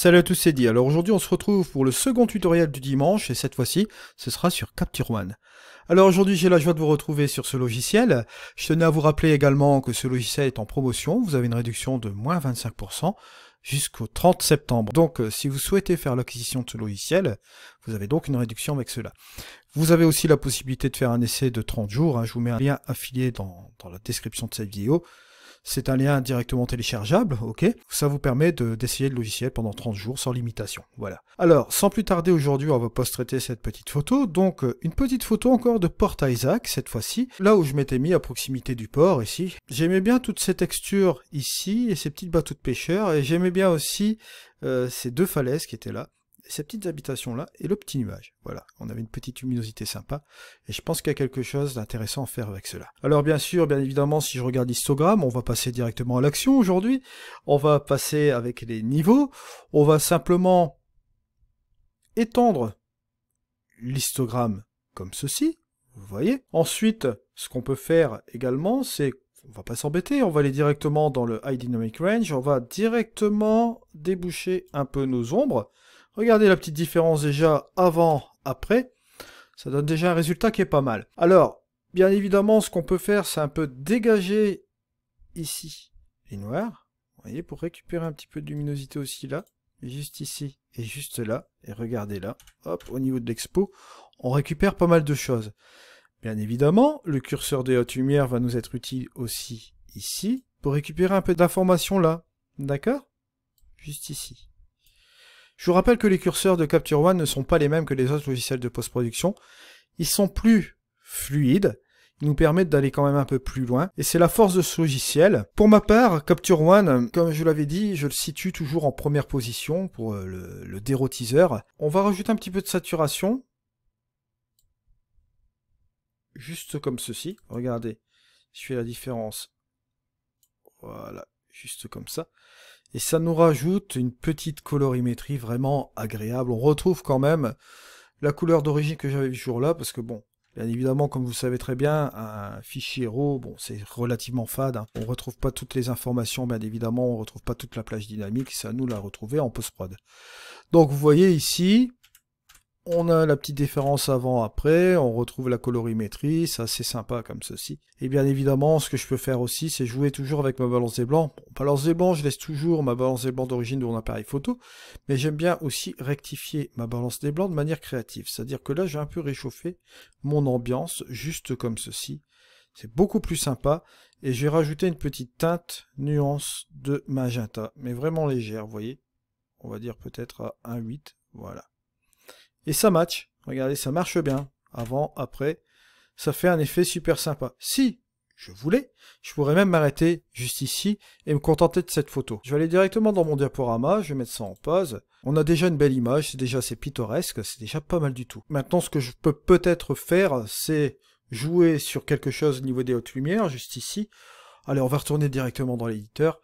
Salut à tous, c'est dit, Alors aujourd'hui, on se retrouve pour le second tutoriel du dimanche, et cette fois-ci, ce sera sur Capture One. Alors aujourd'hui, j'ai la joie de vous retrouver sur ce logiciel. Je tenais à vous rappeler également que ce logiciel est en promotion. Vous avez une réduction de moins 25% jusqu'au 30 septembre. Donc, euh, si vous souhaitez faire l'acquisition de ce logiciel, vous avez donc une réduction avec cela. Vous avez aussi la possibilité de faire un essai de 30 jours. Hein. Je vous mets un lien affilié dans la description de cette vidéo. C'est un lien directement téléchargeable, ok Ça vous permet d'essayer le logiciel pendant 30 jours sans limitation, voilà. Alors, sans plus tarder aujourd'hui, on va post-traiter cette petite photo. Donc, euh, une petite photo encore de Port Isaac, cette fois-ci, là où je m'étais mis à proximité du port, ici. J'aimais bien toutes ces textures ici et ces petites bateaux de pêcheurs, et j'aimais bien aussi euh, ces deux falaises qui étaient là ces petites habitations-là et le petit nuage. Voilà, on avait une petite luminosité sympa, et je pense qu'il y a quelque chose d'intéressant à faire avec cela. Alors bien sûr, bien évidemment, si je regarde l'histogramme, on va passer directement à l'action aujourd'hui, on va passer avec les niveaux, on va simplement étendre l'histogramme comme ceci, vous voyez. Ensuite, ce qu'on peut faire également, c'est on va pas s'embêter, on va aller directement dans le High Dynamic Range, on va directement déboucher un peu nos ombres. Regardez la petite différence déjà avant, après. Ça donne déjà un résultat qui est pas mal. Alors, bien évidemment, ce qu'on peut faire, c'est un peu dégager ici les noirs. Vous voyez, pour récupérer un petit peu de luminosité aussi là. Juste ici et juste là. Et regardez là. Hop, au niveau de l'expo, on récupère pas mal de choses. Bien évidemment, le curseur de hautes lumière va nous être utile aussi ici pour récupérer un peu d'informations là. D'accord Juste ici. Je vous rappelle que les curseurs de Capture One ne sont pas les mêmes que les autres logiciels de post-production. Ils sont plus fluides, ils nous permettent d'aller quand même un peu plus loin, et c'est la force de ce logiciel. Pour ma part, Capture One, comme je l'avais dit, je le situe toujours en première position pour euh, le, dérotiseur. On va rajouter un petit peu de saturation, juste comme ceci. Regardez, je fais la différence. Voilà, juste comme ça. Et ça nous rajoute une petite colorimétrie vraiment agréable. On retrouve quand même la couleur d'origine que j'avais ce jour-là, parce que bon, bien évidemment, comme vous savez très bien, un fichier RAW, bon, c'est relativement fade. On hein. On retrouve pas toutes les informations, bien évidemment, on ne retrouve pas toute la plage dynamique, Ça nous la retrouver en post-prod. Donc vous voyez ici, on a la petite différence avant-après, on retrouve la colorimétrie, c'est sympa comme ceci. Et bien évidemment, ce que je peux faire aussi, c'est jouer toujours avec ma balance des blancs. Bon, balance des blancs, je laisse toujours ma balance des blancs d'origine de mon appareil photo, mais j'aime bien aussi rectifier ma balance des blancs de manière créative. C'est-à-dire que là, j'ai un peu réchauffé mon ambiance, juste comme ceci. C'est beaucoup plus sympa, et j'ai rajouté une petite teinte nuance de magenta, mais vraiment légère, vous voyez on va dire peut-être à 1,8, voilà. Et ça match. Regardez, ça marche bien. Avant, après. Ça fait un effet super sympa. Si je voulais, je pourrais même m'arrêter juste ici et me contenter de cette photo. Je vais aller directement dans mon diaporama, je vais mettre ça en pause. On a déjà une belle image, c'est déjà assez pittoresque, c'est déjà pas mal du tout. Maintenant, ce que je peux peut-être faire, c'est jouer sur quelque chose au niveau des hautes lumières, juste ici. Allez, on va retourner directement dans l'éditeur.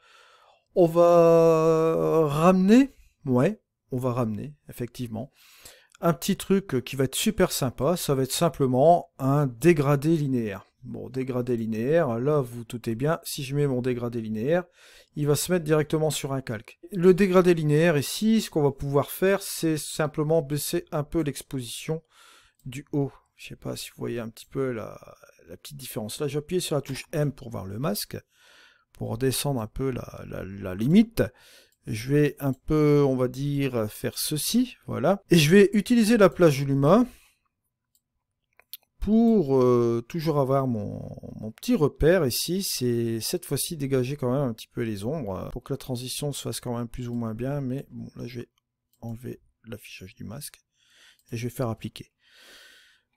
On va ramener, ouais, on va ramener, effectivement. Un petit truc qui va être super sympa, ça va être simplement un dégradé linéaire. Bon, dégradé linéaire, là vous doutez bien, si je mets mon dégradé linéaire, il va se mettre directement sur un calque. Le dégradé linéaire ici, ce qu'on va pouvoir faire, c'est simplement baisser un peu l'exposition du haut. Je sais pas si vous voyez un petit peu la, petite différence. Là j'appuie sur la touche M pour voir le masque, pour descendre un peu la limite je vais un peu, on va dire, faire ceci, voilà. Et je vais utiliser la plage Luma pour euh, toujours avoir mon, mon, petit repère ici, c'est cette fois-ci dégager quand même un petit peu les ombres euh, pour que la transition se fasse quand même plus ou moins bien, mais bon, là je vais enlever l'affichage du masque et je vais faire appliquer.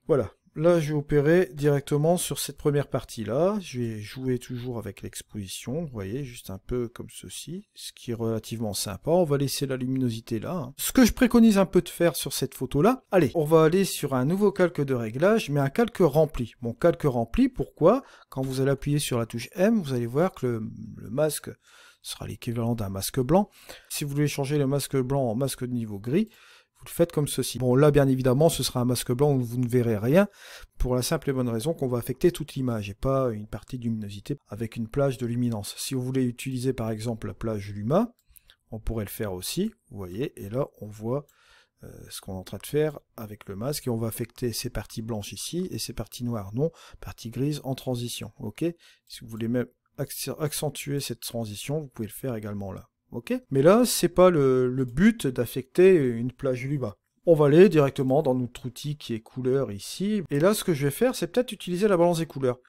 Voilà, Là, je vais opérer directement sur cette première partie-là. Je vais jouer toujours avec l'exposition, vous voyez, juste un peu comme ceci, ce qui est relativement sympa. On va laisser la luminosité là. Hein. Ce que je préconise un peu de faire sur cette photo-là, allez, on va aller sur un nouveau calque de réglage, mais un calque rempli. Mon calque rempli, pourquoi Quand vous allez appuyer sur la touche M, vous allez voir que le, le masque sera l'équivalent d'un masque blanc. Si vous voulez changer le masque blanc en masque de niveau gris, vous le faites comme ceci. Bon, là, bien évidemment, ce sera un masque blanc où vous ne verrez rien, pour la simple et bonne raison qu'on va affecter toute l'image et pas une partie de luminosité avec une plage de luminance. Si vous voulez utiliser par exemple la plage Luma, on pourrait le faire aussi, vous voyez, et là, on voit euh, ce qu'on est en train de faire avec le masque, et on va affecter ces parties blanches ici, et ces parties noires non, parties grises en transition, ok Si vous voulez même accentuer cette transition, vous pouvez le faire également là. Mais là, c'est pas le, but d'affecter une plage bas. On va aller directement dans notre outil qui est couleur ici. Et là, ce que je vais faire, c'est peut-être utiliser la balance des couleurs.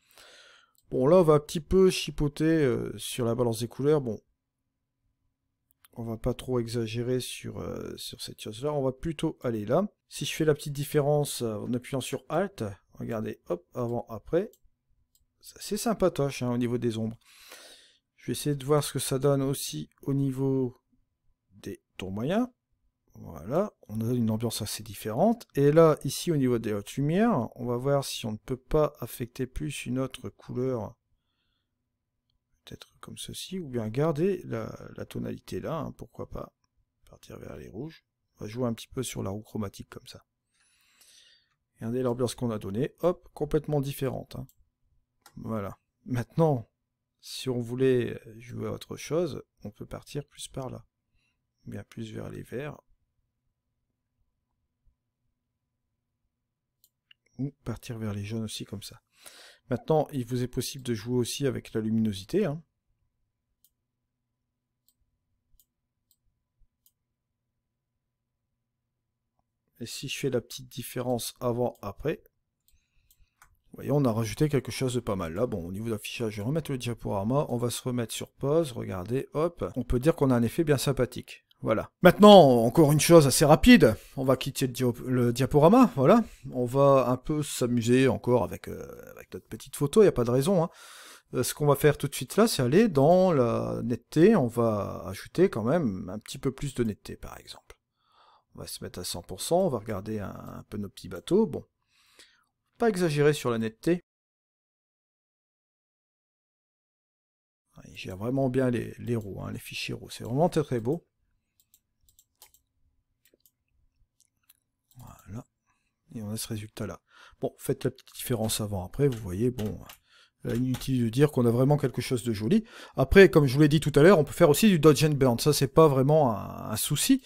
Bon, là, on va un petit peu chipoter euh, sur la balance des couleurs. Bon, on va pas trop exagérer euh, sur, cette chose-là. On va plutôt aller là. Si je fais la petite différence euh, en appuyant sur Alt, regardez, hop, avant, après. C'est sympatoche hein, au niveau des ombres. Je vais essayer de voir ce que ça donne aussi au niveau des tons moyens. Voilà, on a une ambiance assez différente. Et là, ici, au niveau des hautes lumières, on va voir si on ne peut pas affecter plus une autre couleur. Peut-être comme ceci, ou bien garder la, tonalité là, hein, pourquoi pas. Partir vers les rouges. On va jouer un petit peu sur la roue chromatique comme ça. Regardez l'ambiance qu'on a donnée. Hop, complètement différente. Hein. Voilà. Maintenant, si on voulait jouer à autre chose, on peut partir plus par là. Bien plus vers les verts. Ou partir vers les jaunes aussi comme ça. Maintenant, il vous est possible de jouer aussi avec la luminosité. Hein. Et si je fais la petite différence avant-après, voyez, on a rajouté quelque chose de pas mal. Là, bon, au niveau d'affichage, je vais remettre le diaporama. On va se remettre sur pause. Regardez, hop. On peut dire qu'on a un effet bien sympathique. Voilà. Maintenant, encore une chose assez rapide. On va quitter le, diaporama. Voilà. On va un peu s'amuser encore avec, euh, avec notre petite photo. Il n'y a pas de raison. Hein. Euh, ce qu'on va faire tout de suite là, c'est aller dans la netteté. On va ajouter quand même un petit peu plus de netteté, par exemple. On va se mettre à 100%. On va regarder un peu nos petits bateaux. Bon, pas exagérer sur la netteté. J'ai vraiment bien les, roues, hein, les fichiers roues. C'est vraiment très très beau. Voilà. Et on a ce résultat-là. Bon, faites la petite différence avant-après. Vous voyez, bon, euh, inutile de dire qu'on a vraiment quelque chose de joli. Après, comme je vous l'ai dit tout à l'heure, on peut faire aussi du dodge and burn. Ça, c'est pas vraiment un souci.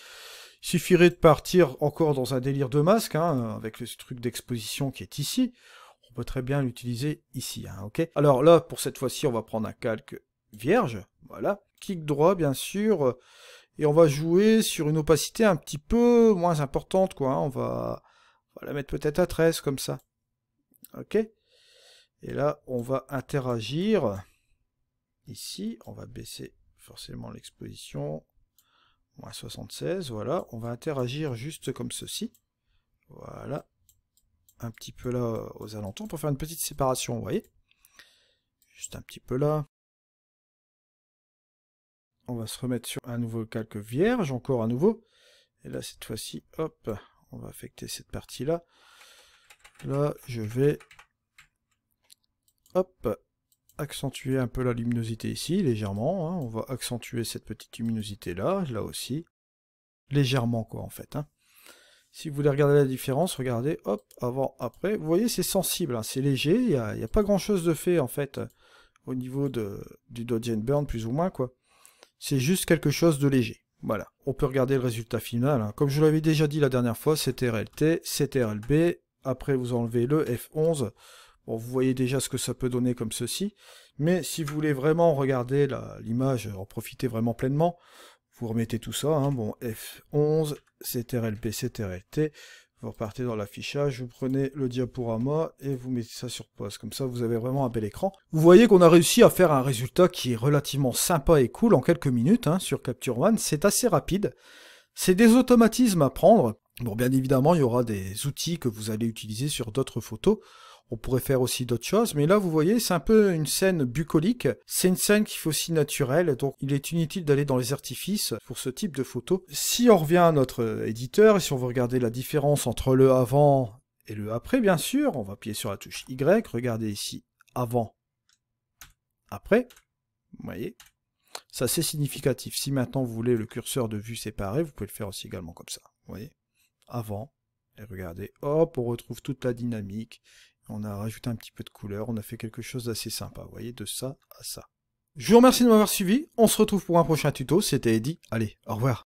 Il suffirait de partir encore dans un délire de masque, hein, avec le truc d'exposition qui est ici. On peut très bien l'utiliser ici, hein, ok Alors là, pour cette fois-ci, on va prendre un calque vierge, voilà. Clic droit, bien sûr, et on va jouer sur une opacité un petit peu moins importante, quoi. Hein. On, va, on, la mettre peut-être à 13, comme ça. Ok Et là, on va interagir. Ici, on va baisser forcément l'exposition à 76, voilà. On va interagir juste comme ceci. Voilà. Un petit peu là aux alentours pour faire une petite séparation, vous voyez. Juste un petit peu là. On va se remettre sur un nouveau calque vierge, encore à nouveau. Et là, cette fois-ci, hop, on va affecter cette partie-là. Là, je vais... Hop, accentuer un peu la luminosité ici, légèrement. Hein. On va accentuer cette petite luminosité là, là aussi. Légèrement quoi en fait. Hein. Si vous voulez regarder la différence, regardez, hop, avant, après. Vous voyez, c'est sensible, hein, c'est léger, il n'y a, pas grand-chose de fait, en fait, au niveau de, du Dodge and Burn, plus ou moins, quoi. C'est juste quelque chose de léger. Voilà, on peut regarder le résultat final. Comme je l'avais déjà dit la dernière fois, c'était RLB, après vous enlevez le F11, Bon, vous voyez déjà ce que ça peut donner comme ceci, mais si vous voulez vraiment regarder l'image, en profiter vraiment pleinement, vous remettez tout ça, hein. bon, F11, CTRLP, CTRLT, vous repartez dans l'affichage, vous prenez le diaporama et vous mettez ça sur pause. Comme ça, vous avez vraiment un bel écran. Vous voyez qu'on a réussi à faire un résultat qui est relativement sympa et cool en quelques minutes hein, sur Capture One. C'est assez rapide. C'est des automatismes à prendre. Bon, bien évidemment, il y aura des outils que vous allez utiliser sur d'autres photos. On pourrait faire aussi d'autres choses, mais là, vous voyez, c'est un peu une scène bucolique. C'est une scène qui fait aussi naturelle, donc il est inutile d'aller dans les artifices pour ce type de photo. Si on revient à notre éditeur, et si on veut regarder la différence entre le avant et le après, bien sûr, on va appuyer sur la touche Y, regardez ici, avant, après, vous voyez, c'est significatif. Si maintenant vous voulez le curseur de vue séparé, vous pouvez le faire aussi également comme ça, vous voyez, avant, et regardez, hop, on retrouve toute la dynamique on a rajouté un petit peu de couleur, on a fait quelque chose d'assez sympa, vous voyez, de ça à ça. Je vous remercie de m'avoir suivi, on se retrouve pour un prochain tuto, c'était Eddy, allez, au revoir